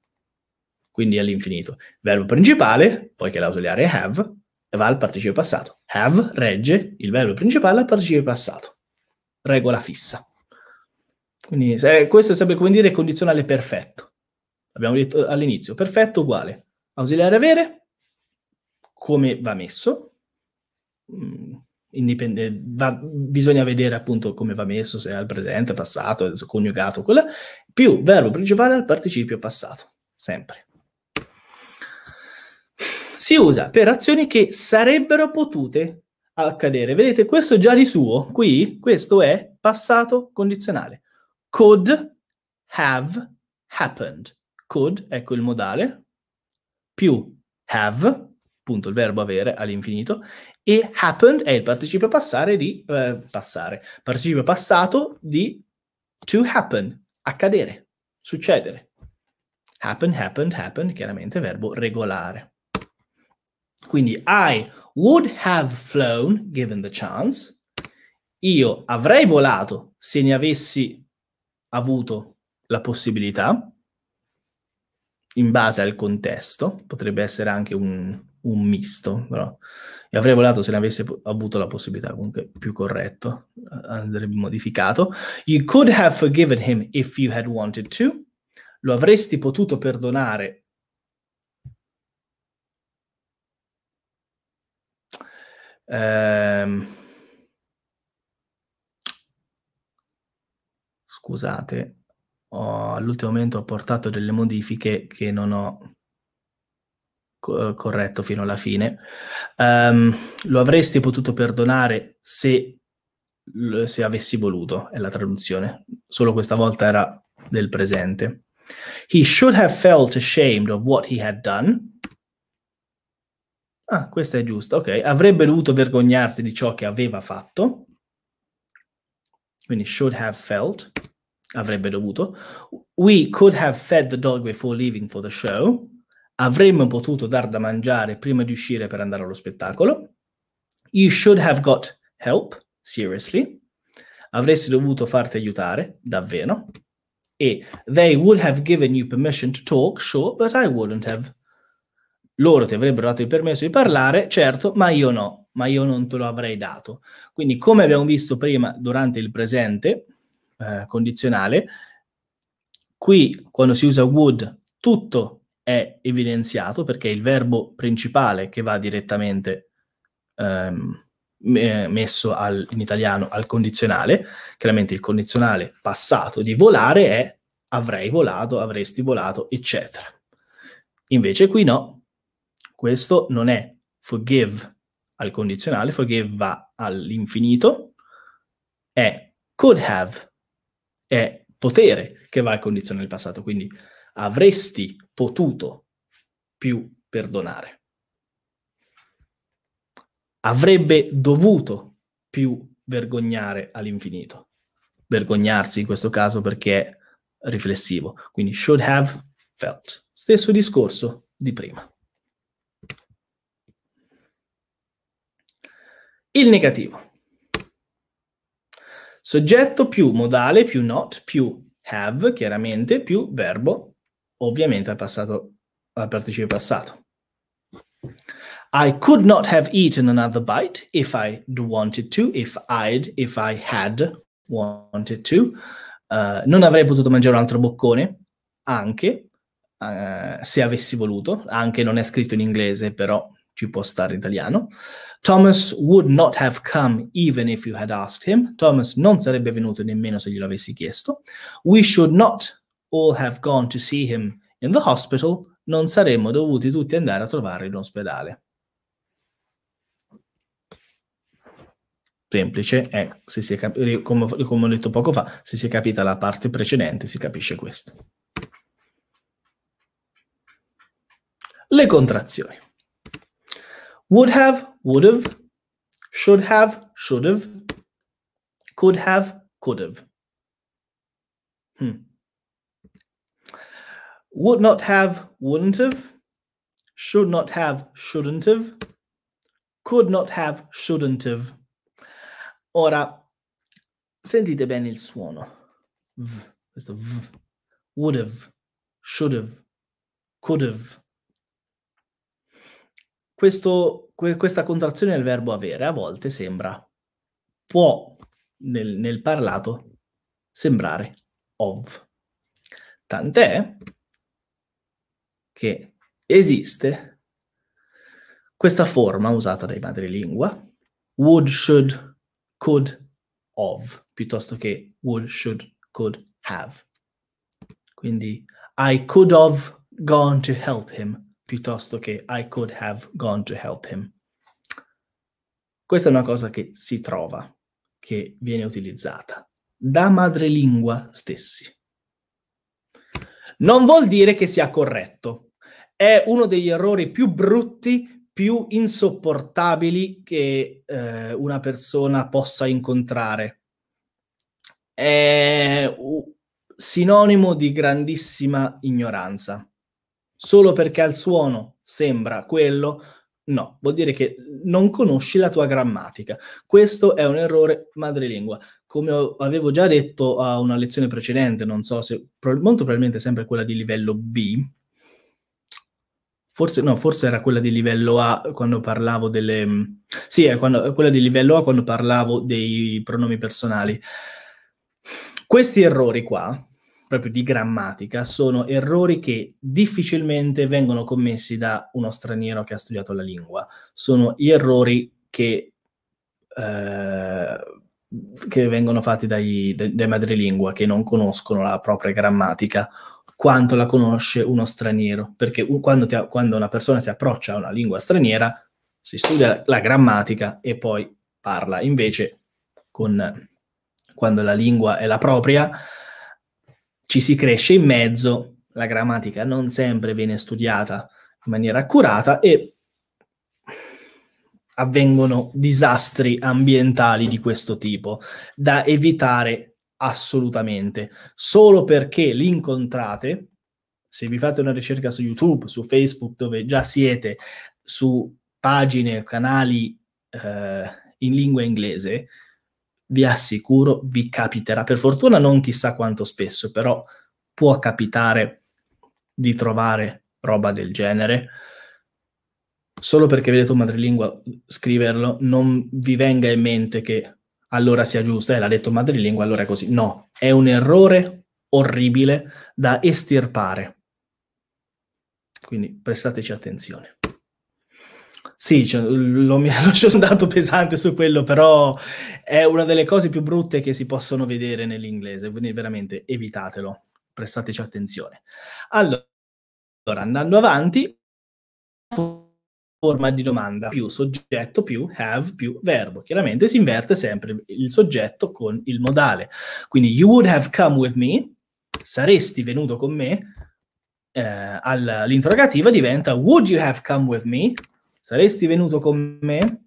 [SPEAKER 1] Quindi è all'infinito. Il verbo principale, poiché l'ausiliare è have, va al participio passato. Have regge il verbo principale al participio passato. Regola fissa. Quindi eh, questo sempre come dire condizionale perfetto. Abbiamo detto all'inizio, perfetto uguale ausiliare avere, come va messo, mm, Indipende, va, bisogna vedere appunto come va messo, se è al presente, passato, coniugato, quella, più verbo principale al participio passato, sempre. Si usa per azioni che sarebbero potute accadere. Vedete, questo già di suo, qui, questo è passato condizionale could have happened. Could, ecco il modale, più have, punto il verbo avere all'infinito, e happened è il participio passare di eh, passare, participio passato di to happen, accadere, succedere. Happen, happened, happened, chiaramente verbo regolare. Quindi I would have flown given the chance. Io avrei volato se ne avessi avuto la possibilità, in base al contesto, potrebbe essere anche un, un misto, però e avrei volato se ne avesse avuto la possibilità, comunque più corretto, eh, andrebbe modificato. You could have forgiven him if you had wanted to. Lo avresti potuto perdonare. Um, scusate, ho, all'ultimo momento ho portato delle modifiche che non ho co- eh, corretto fino alla fine. Um, lo avresti potuto perdonare se, se avessi voluto, è la traduzione, solo questa volta era del presente. He should have felt ashamed of what he had done. Ah, questa è giusta, ok. Avrebbe dovuto vergognarsi di ciò che aveva fatto. Quindi should have felt avrebbe dovuto. We could have fed the dog before leaving for the show. Avremmo potuto dar da mangiare prima di uscire per andare allo spettacolo. You should have got help, seriously. Avresti dovuto farti aiutare, davvero. E they would have given you permission to talk, sure, but I wouldn't have. Loro ti avrebbero dato il permesso di parlare, certo, ma io no, ma io non te lo avrei dato. Quindi, come abbiamo visto prima durante il presente, eh, condizionale. Qui quando si usa would tutto è evidenziato perché è il verbo principale che va direttamente ehm, messo al, in italiano al condizionale, chiaramente il condizionale passato di volare è avrei volato, avresti volato, eccetera. Invece qui no, questo non è forgive al condizionale, forgive va all'infinito, è could have è potere che va a condizionare il passato, quindi avresti potuto più perdonare. Avrebbe dovuto più vergognare all'infinito. Vergognarsi in questo caso perché è riflessivo, quindi should have felt. Stesso discorso di prima. Il negativo. Soggetto più modale più not più have, chiaramente, più verbo, ovviamente al, passato, al partecipe passato. I could not have eaten another bite if I wanted to, if I'd, if I had wanted to. Uh, non avrei potuto mangiare un altro boccone, anche, uh, se avessi voluto. Anche non è scritto in inglese, però ci può stare in italiano. Thomas would not have come even if you had asked him. Thomas non sarebbe venuto nemmeno se glielo avessi chiesto. We should not all have gone to see him in the hospital. Non saremmo dovuti tutti andare a trovarlo in ospedale. Semplice eh, se si è cap- come, come ho detto poco fa, se si è capita la parte precedente si capisce questo. Le contrazioni. Would have, would have. Should have, should have. Could have, could have. Hmm. Would not have, wouldn't have. Should not have, shouldn't have. Could not have, shouldn't have. Ora, sentite bene il suono. V, questo V. Would have, should have, could have. questo, que- questa contrazione del verbo avere a volte sembra, può nel, nel parlato sembrare of. Tant'è che esiste questa forma usata dai madrelingua, would, should, could, of, piuttosto che would, should, could, have. Quindi, I could have gone to help him, piuttosto che I could have gone to help him. Questa è una cosa che si trova, che viene utilizzata da madrelingua stessi. Non vuol dire che sia corretto. È uno degli errori più brutti, più insopportabili che eh, una persona possa incontrare. È sinonimo di grandissima ignoranza solo perché al suono sembra quello, no, vuol dire che non conosci la tua grammatica. Questo è un errore madrelingua. Come avevo già detto a una lezione precedente, non so se, molto probabilmente sempre quella di livello B, Forse, no, forse era quella di livello A quando parlavo delle... Sì, è quando, quella di livello A quando parlavo dei pronomi personali. Questi errori qua proprio di grammatica, sono errori che difficilmente vengono commessi da uno straniero che ha studiato la lingua. Sono gli errori che, eh, che vengono fatti dai, dai madrelingua che non conoscono la propria grammatica quanto la conosce uno straniero, perché quando, ti, quando una persona si approccia a una lingua straniera si studia la grammatica e poi parla. Invece, con, quando la lingua è la propria, ci si cresce in mezzo, la grammatica non sempre viene studiata in maniera accurata e avvengono disastri ambientali di questo tipo da evitare assolutamente. Solo perché li incontrate, se vi fate una ricerca su YouTube, su Facebook, dove già siete, su pagine, canali eh, in lingua inglese, vi assicuro vi capiterà. Per fortuna non chissà quanto spesso, però può capitare di trovare roba del genere. Solo perché vedete un madrelingua scriverlo, non vi venga in mente che allora sia giusto, eh, l'ha detto madrelingua, allora è così. No, è un errore orribile da estirpare. Quindi prestateci attenzione. Sì, cioè, lo, mi hanno sondato pesante su quello, però è una delle cose più brutte che si possono vedere nell'inglese, quindi veramente evitatelo, prestateci attenzione. Allora, andando avanti, forma di domanda più soggetto più have più verbo. Chiaramente si inverte sempre il soggetto con il modale. Quindi you would have come with me, saresti venuto con me, eh, all'interrogativa diventa would you have come with me? Saresti venuto con me?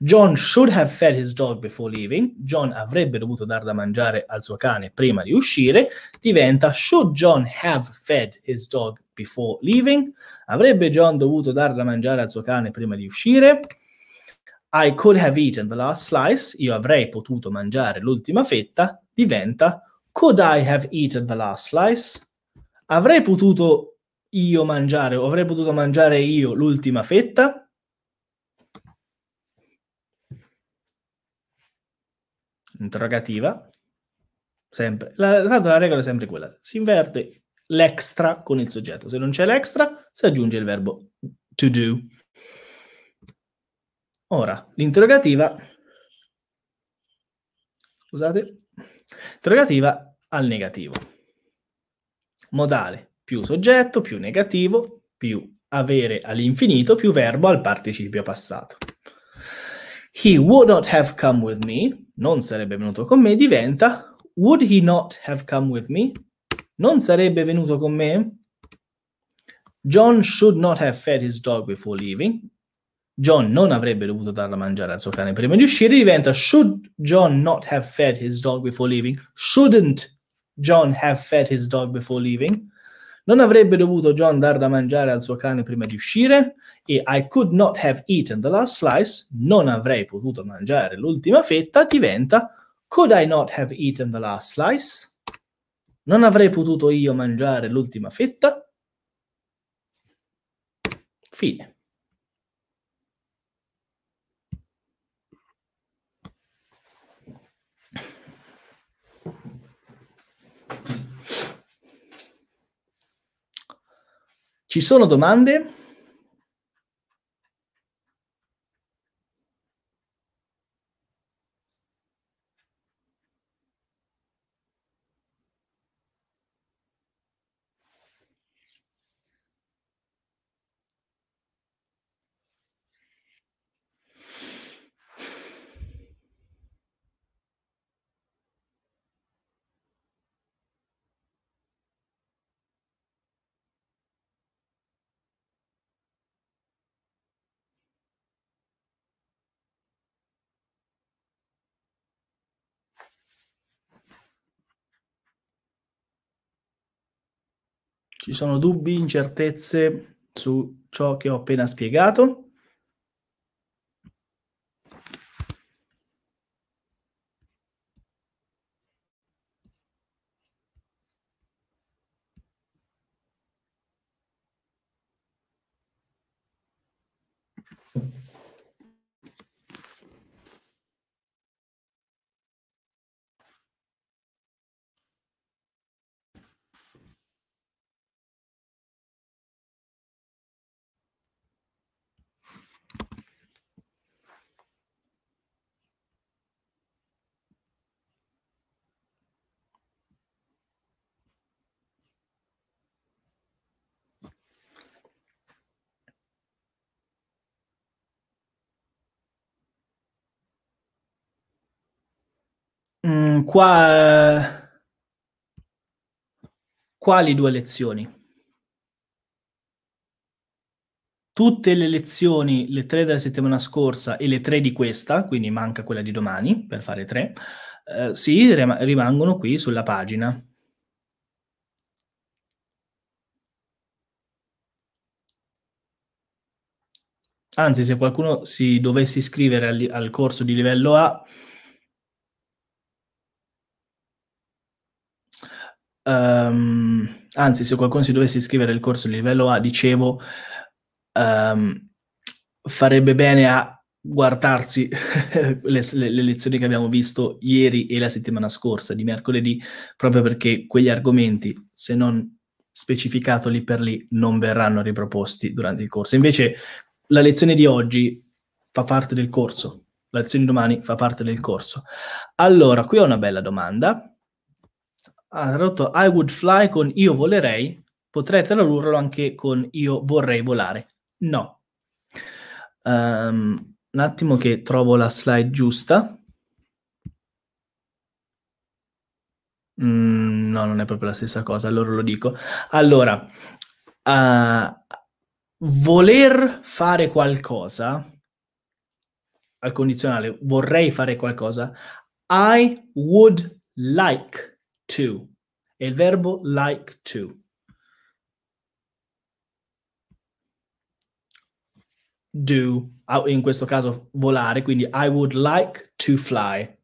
[SPEAKER 1] John should have fed his dog before leaving. John avrebbe dovuto dar da mangiare al suo cane prima di uscire. Diventa should John have fed his dog before leaving? Avrebbe John dovuto dar da mangiare al suo cane prima di uscire? I could have eaten the last slice. Io avrei potuto mangiare l'ultima fetta. Diventa could I have eaten the last slice? Avrei potuto io mangiare o avrei potuto mangiare io l'ultima fetta? interrogativa, sempre. La, tanto la regola è sempre quella. Si inverte l'extra con il soggetto. Se non c'è l'extra, si aggiunge il verbo to do. Ora, l'interrogativa, scusate, interrogativa al negativo. Modale più soggetto più negativo più avere all'infinito più verbo al participio passato. He would not have come with me, non sarebbe venuto con me, diventa Would he not have come with me? Non sarebbe venuto con me? John should not have fed his dog before leaving. John non avrebbe dovuto dar a mangiare al suo cane prima di uscire, diventa Should John not have fed his dog before leaving? Shouldn't John have fed his dog before leaving? Non avrebbe dovuto John dar da mangiare al suo cane prima di uscire e I could not have eaten the last slice, non avrei potuto mangiare l'ultima fetta, diventa could I not have eaten the last slice? Non avrei potuto io mangiare l'ultima fetta? Fine. Ci sono domande? ci sono dubbi, incertezze su ciò che ho appena spiegato? Mm, qua, eh, quali due lezioni? Tutte le lezioni, le tre della settimana scorsa e le tre di questa, quindi manca quella di domani per fare tre, eh, sì, rimangono qui sulla pagina. Anzi, se qualcuno si dovesse iscrivere al, al corso di livello A, um, anzi, se qualcuno si dovesse iscrivere al corso di livello A, dicevo, um, farebbe bene a guardarsi le, le, le, lezioni che abbiamo visto ieri e la settimana scorsa, di mercoledì, proprio perché quegli argomenti, se non specificato lì per lì, non verranno riproposti durante il corso. Invece la lezione di oggi fa parte del corso, la lezione di domani fa parte del corso. Allora, qui ho una bella domanda ha tradotto I would fly con io volerei, potrei tradurlo anche con io vorrei volare. No. Um, un attimo che trovo la slide giusta. Mm, no, non è proprio la stessa cosa, allora lo dico. Allora, uh, voler fare qualcosa, al condizionale, vorrei fare qualcosa, I would like to. È il verbo like to. Do, in questo caso volare, quindi I would like to fly.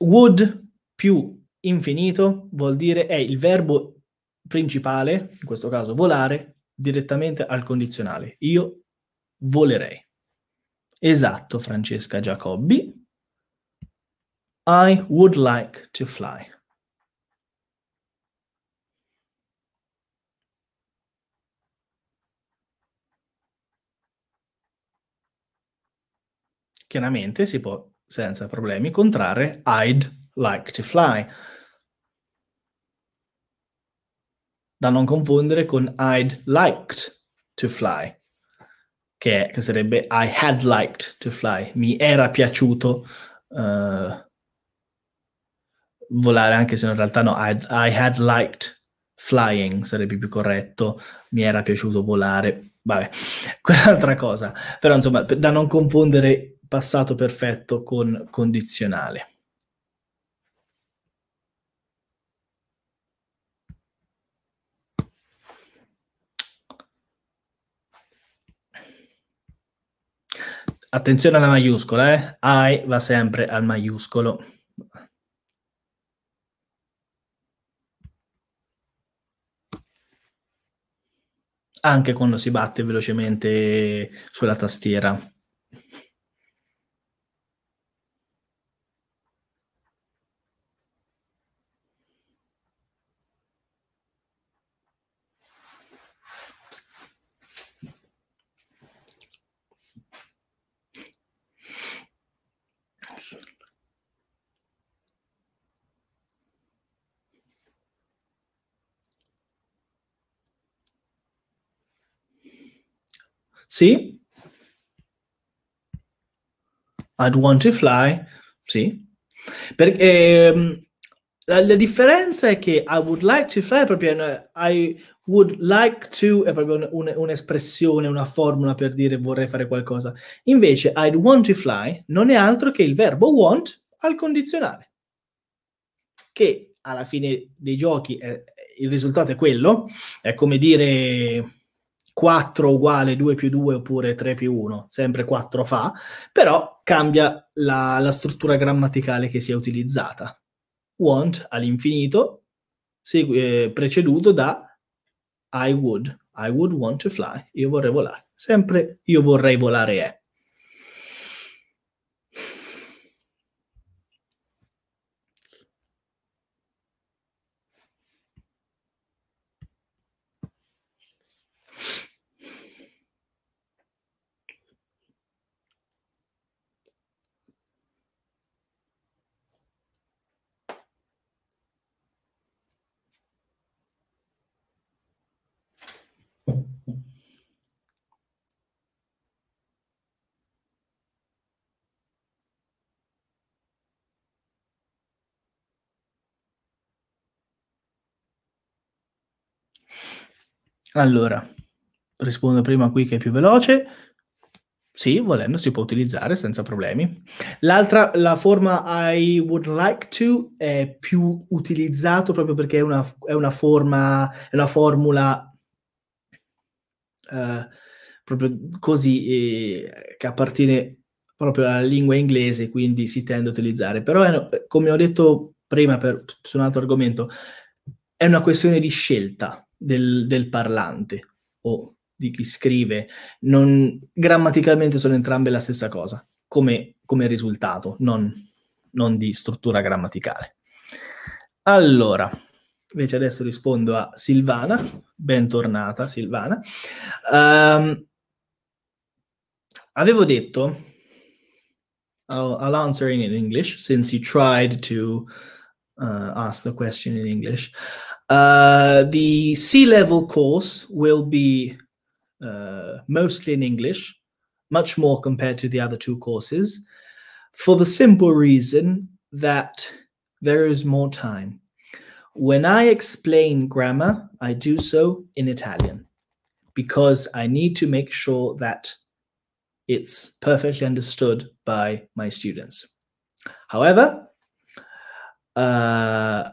[SPEAKER 1] Would più infinito vuol dire è il verbo principale, in questo caso volare, direttamente al condizionale. Io volerei. Esatto, Francesca Giacobbi. I would like to fly. Chiaramente si può senza problemi contrarre I'd like to fly. Da non confondere con I'd liked to fly, che, che sarebbe I had liked to fly, mi era piaciuto uh, volare, anche se in realtà no, I, I had liked flying sarebbe più corretto, mi era piaciuto volare, vabbè, quell'altra cosa, però insomma da non confondere passato perfetto con condizionale. Attenzione alla maiuscola, eh? I va sempre al maiuscolo. anche quando si batte velocemente sulla tastiera. Sì. I'd want to fly. Sì. Perché ehm, la, la, differenza è che I would like to fly è proprio una, I would like to è proprio un, un, un'espressione, una formula per dire vorrei fare qualcosa. Invece I'd want to fly non è altro che il verbo want al condizionale. Che alla fine dei giochi è, il risultato è quello, è come dire 4 uguale 2 più 2 oppure 3 più 1, sempre 4 fa, però cambia la, la struttura grammaticale che si è utilizzata. Want all'infinito, segu- eh, preceduto da I would, I would want to fly, io vorrei volare. Sempre io vorrei volare è. Allora, rispondo prima qui che è più veloce. Sì, volendo si può utilizzare senza problemi. L'altra, la forma I would like to è più utilizzato proprio perché è una, è una forma, è una formula eh, proprio così eh, che appartiene proprio alla lingua inglese, quindi si tende a utilizzare. Però, è, come ho detto prima per, su un altro argomento, è una questione di scelta del, del parlante o di chi scrive, non, grammaticalmente sono entrambe la stessa cosa, come, come risultato, non, non di struttura grammaticale. Allora, invece adesso rispondo a Silvana, bentornata Silvana. Um, avevo detto, I'll, I'll, answer in English, since you tried to uh, ask the question in English. Uh, the sea level course will be uh, mostly in English, much more compared to the other two courses, for the simple reason that there is more time. When I explain grammar, I do so in Italian because I need to make sure that it's perfectly understood by my students. However, uh,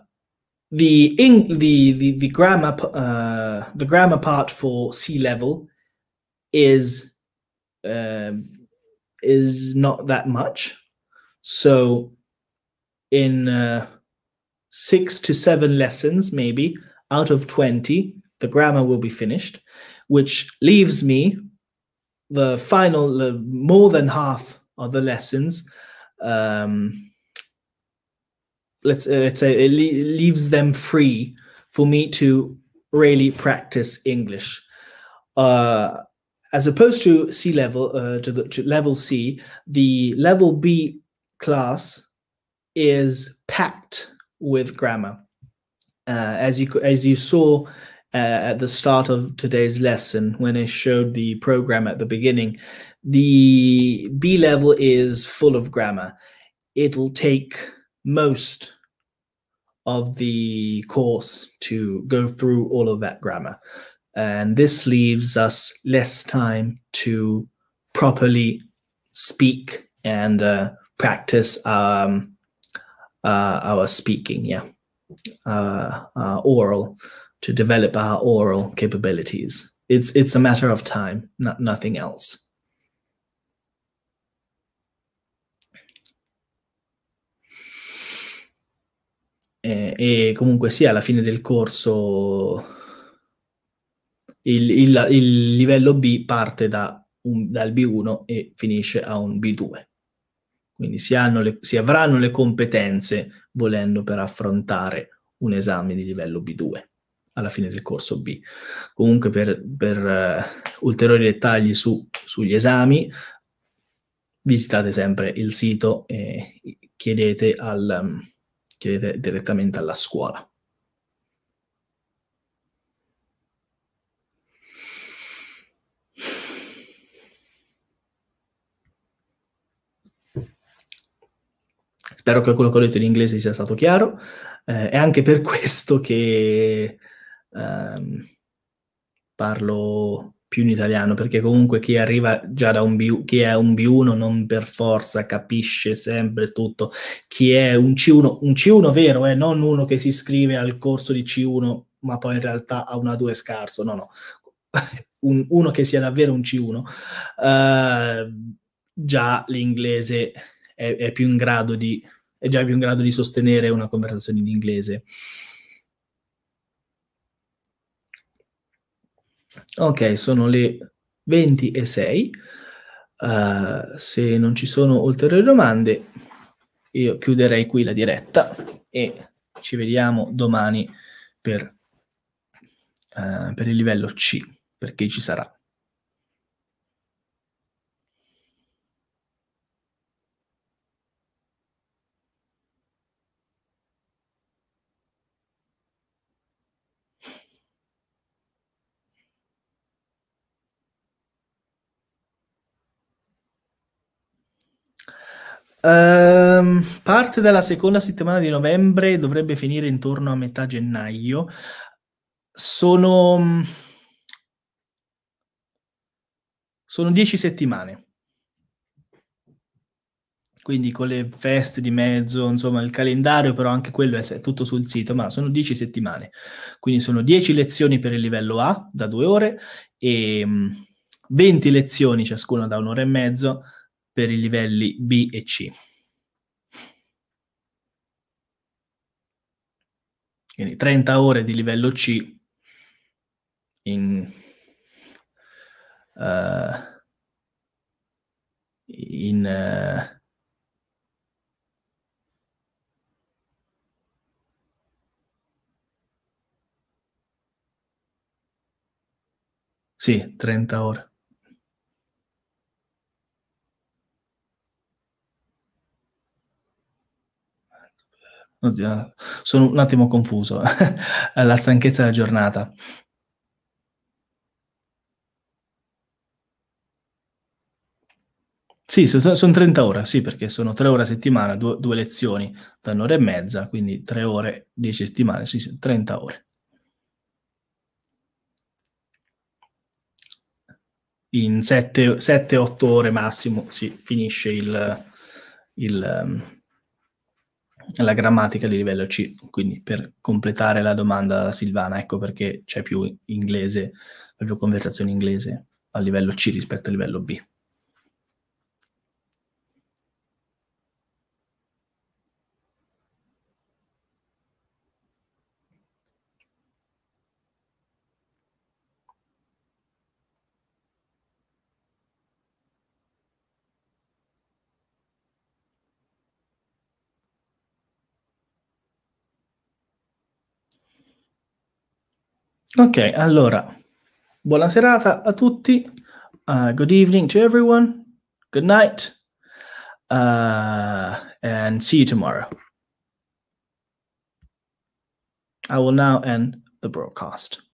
[SPEAKER 1] the in the the, the grammar uh, the grammar part for C level is um, is not that much. So in uh, six to seven lessons, maybe out of twenty, the grammar will be finished, which leaves me the final uh, more than half of the lessons. Um, let's uh, let's say it le- leaves them free for me to really practice English. Uh, as opposed to C level, uh, to the to level C, the level B class is packed with grammar. Uh, as you as you saw uh, at the start of today's lesson, when I showed the program at the beginning, the B level is full of grammar. It'll take most of the course to go through all of that grammar. And this leaves us less time to properly speak and uh, practice um, uh, our speaking, yeah, uh, our oral, to develop our oral capabilities. It's, it's a matter of time, not, nothing else. eh, e comunque sì, alla fine del corso il, il, il livello B parte da un, dal B1 e finisce a un B2. Quindi si, le, si avranno le competenze volendo per affrontare un esame di livello B2 alla fine del corso B. Comunque per, per uh, ulteriori dettagli su, sugli esami visitate sempre il sito e chiedete al, um, chiedete direttamente alla scuola. Spero che quello che ho detto in inglese sia stato chiaro. Eh, è anche per questo che ehm, parlo più in italiano, perché comunque chi arriva già da un B1, chi è un B1 non per forza capisce sempre tutto. Chi è un C1, un C1 vero, eh, non uno che si iscrive al corso di C1, ma poi in realtà ha una 2 scarso, no, no. un, uno che sia davvero un C1, eh, già l'inglese è, è, più in grado di, è già più in grado di sostenere una conversazione in inglese. Ok, sono le 20 e 6. Uh, eh, se non ci sono ulteriori domande, io chiuderei qui la diretta e ci vediamo domani per, uh, per il livello C, perché ci sarà. Ehm, parte dalla seconda settimana di novembre, dovrebbe finire intorno a metà gennaio. Sono, mm, sono dieci settimane. Quindi con le feste di mezzo, insomma il calendario, però anche quello è tutto sul sito, ma sono dieci settimane. Quindi sono dieci lezioni per il livello A da due ore e 20 mm, lezioni ciascuna da un'ora e mezzo per i livelli B e C. Quindi 30 ore di livello C in, uh, in, uh, Sì, 30 ore. Oddio, sono un attimo confuso. Eh, la stanchezza della giornata. Sì, sono, sono 30 ore, sì, perché sono 3 ore a settimana, due, due lezioni da un'ora e mezza, quindi 3 ore, 10 settimane, sì, 30 ore. In 7-8 ore massimo si finisce il, il ehm, la grammatica di livello C. Quindi per completare la domanda da Silvana, ecco perché c'è più inglese, più conversazione inglese a livello C rispetto a livello B. Ok, allora, buona serata a tutti. Uh, good evening to everyone. Good night. Uh, and see you tomorrow. I will now end the broadcast.